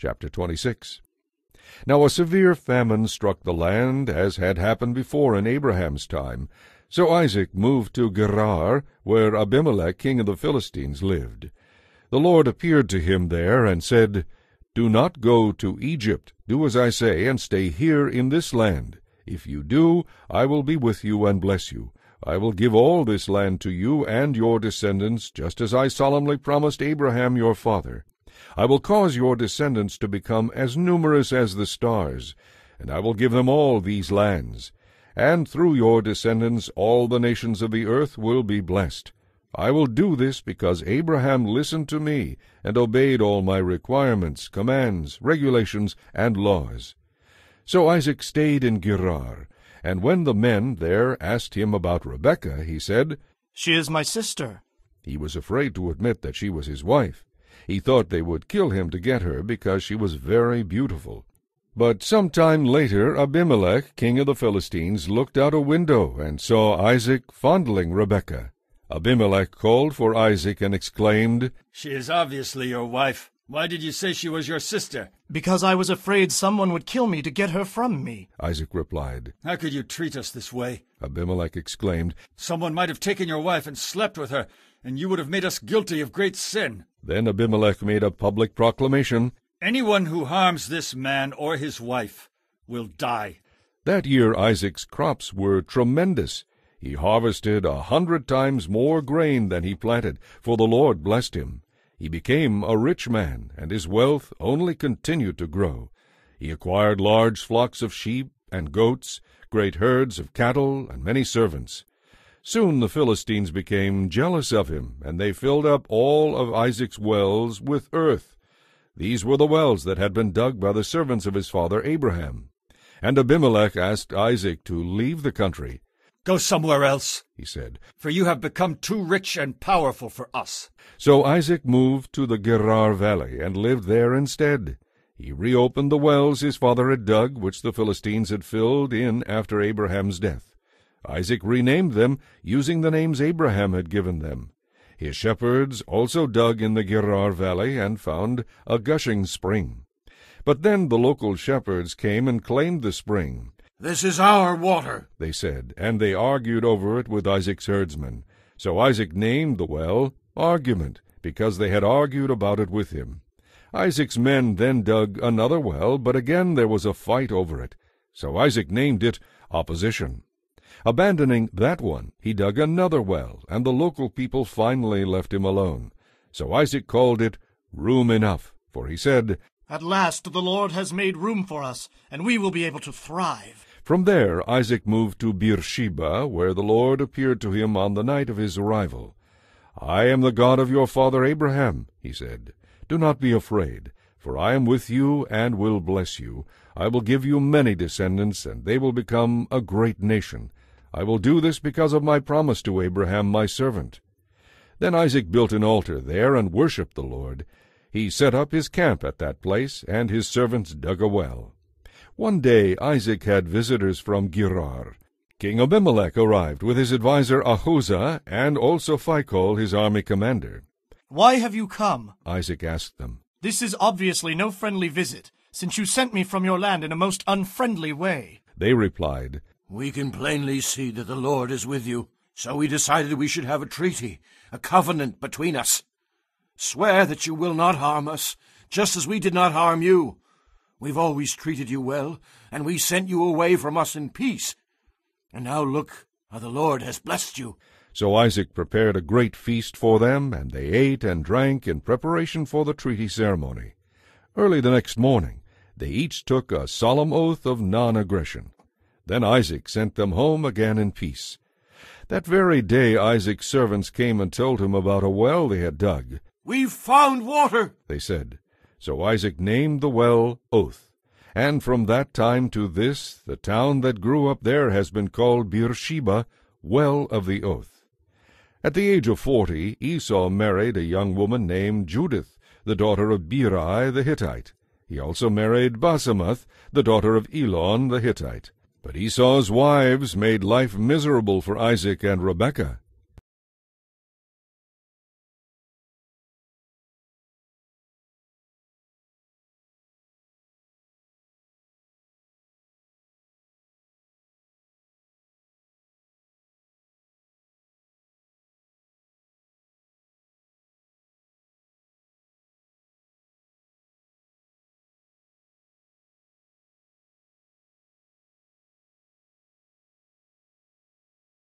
Chapter 26 Now a severe famine struck the land, as had happened before in Abraham's time. So Isaac moved to Gerar, where Abimelech, king of the Philistines, lived. The Lord appeared to him there, and said, Do not go to Egypt. Do as I say, and stay here in this land. If you do, I will be with you and bless you. I will give all this land to you and your descendants, just as I solemnly promised Abraham your father. I will cause your descendants to become as numerous as the stars, and I will give them all these lands. And through your descendants all the nations of the earth will be blessed. I will do this because Abraham listened to me and obeyed all my requirements, commands, regulations, and laws. So Isaac stayed in Gerar, and when the men there asked him about Rebekah, he said, She is my sister. He was afraid to admit that she was his wife. He thought they would kill him to get her because she was very beautiful. But some time later Abimelech, king of the Philistines, looked out a window and saw Isaac fondling Rebecca. Abimelech called for Isaac and exclaimed, She is obviously your wife. Why did you say she was your sister? Because I was afraid someone would kill me to get her from me, Isaac replied. How could you treat us this way? Abimelech exclaimed, Someone might have taken your wife and slept with her, and you would have made us guilty of great sin. Then Abimelech made a public proclamation, Anyone who harms this man or his wife will die. That year Isaac's crops were tremendous. He harvested a hundred times more grain than he planted, for the Lord blessed him. He became a rich man, and his wealth only continued to grow. He acquired large flocks of sheep and goats, great herds of cattle, and many servants. Soon the Philistines became jealous of him, and they filled up all of Isaac's wells with earth. These were the wells that had been dug by the servants of his father Abraham. And Abimelech asked Isaac to leave the country. Go somewhere else, he said, for you have become too rich and powerful for us. So Isaac moved to the Gerar Valley and lived there instead. He reopened the wells his father had dug, which the Philistines had filled in after Abraham's death. Isaac renamed them, using the names Abraham had given them. His shepherds also dug in the Gerar Valley and found a gushing spring. But then the local shepherds came and claimed the spring. This is our water, they said, and they argued over it with Isaac's herdsmen. So Isaac named the well Argument, because they had argued about it with him. Isaac's men then dug another well, but again there was a fight over it. So Isaac named it Opposition. Abandoning that one, he dug another well, and the local people finally left him alone. So Isaac called it Room Enough, for he said, At last the Lord has made room for us, and we will be able to thrive. From there Isaac moved to Beersheba, where the Lord appeared to him on the night of his arrival. I am the God of your father Abraham, he said. Do not be afraid, for I am with you and will bless you. I will give you many descendants, and they will become a great nation. I will do this because of my promise to Abraham my servant. Then Isaac built an altar there and worshipped the Lord. He set up his camp at that place, and his servants dug a well. One day Isaac had visitors from Gerar. King Abimelech arrived with his adviser Ahuzah, and also Phicol, his army commander. Why have you come? Isaac asked them. This is obviously no friendly visit, since you sent me from your land in a most unfriendly way. They replied, We can plainly see that the Lord is with you, so we decided we should have a treaty, a covenant between us. Swear that you will not harm us, just as we did not harm you. We've always treated you well, and we sent you away from us in peace. And now look how the Lord has blessed you. So Isaac prepared a great feast for them, and they ate and drank in preparation for the treaty ceremony. Early the next morning, they each took a solemn oath of non-aggression. Then Isaac sent them home again in peace. That very day Isaac's servants came and told him about a well they had dug. We've found water, they said. So Isaac named the well Oath. And from that time to this, the town that grew up there has been called Beersheba, Well of the Oath. At the age of forty, Esau married a young woman named Judith, the daughter of Beri the Hittite. He also married Basemath, the daughter of Elon the Hittite. But Esau's wives made life miserable for Isaac and Rebekah.